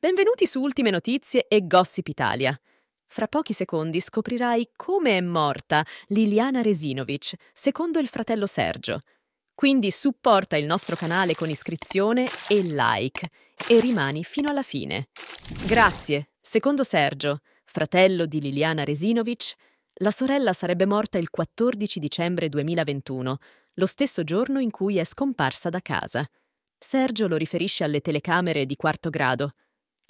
Benvenuti su Ultime Notizie e Gossip Italia. Fra pochi secondi scoprirai come è morta Liliana Resinovic, secondo il fratello Sergio. Quindi supporta il nostro canale con iscrizione e like e rimani fino alla fine. Grazie, secondo Sergio, fratello di Liliana Resinovic, la sorella sarebbe morta il 14 dicembre 2021, lo stesso giorno in cui è scomparsa da casa. Sergio lo riferisce alle telecamere di quarto grado.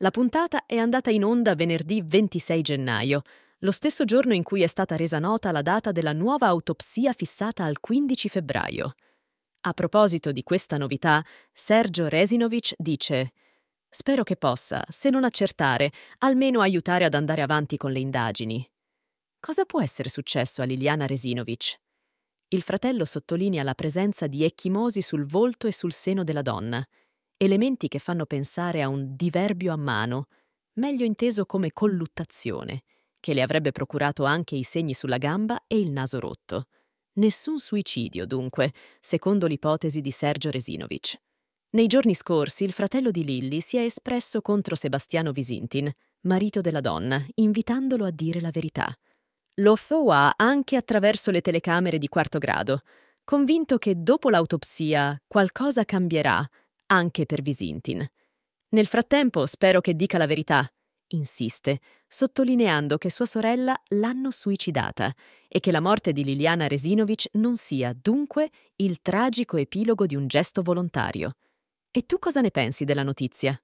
La puntata è andata in onda venerdì 26 gennaio, lo stesso giorno in cui è stata resa nota la data della nuova autopsia fissata al 15 febbraio. A proposito di questa novità, Sergio Resinovic dice Spero che possa, se non accertare, almeno aiutare ad andare avanti con le indagini. Cosa può essere successo a Liliana Resinovic? Il fratello sottolinea la presenza di ecchimosi sul volto e sul seno della donna elementi che fanno pensare a un diverbio a mano, meglio inteso come colluttazione, che le avrebbe procurato anche i segni sulla gamba e il naso rotto. Nessun suicidio, dunque, secondo l'ipotesi di Sergio Resinovic. Nei giorni scorsi il fratello di Lilli si è espresso contro Sebastiano Visintin, marito della donna, invitandolo a dire la verità. Lo FOA anche attraverso le telecamere di quarto grado, convinto che dopo l'autopsia qualcosa cambierà anche per Visintin. Nel frattempo spero che dica la verità, insiste, sottolineando che sua sorella l'hanno suicidata e che la morte di Liliana Resinovic non sia, dunque, il tragico epilogo di un gesto volontario. E tu cosa ne pensi della notizia?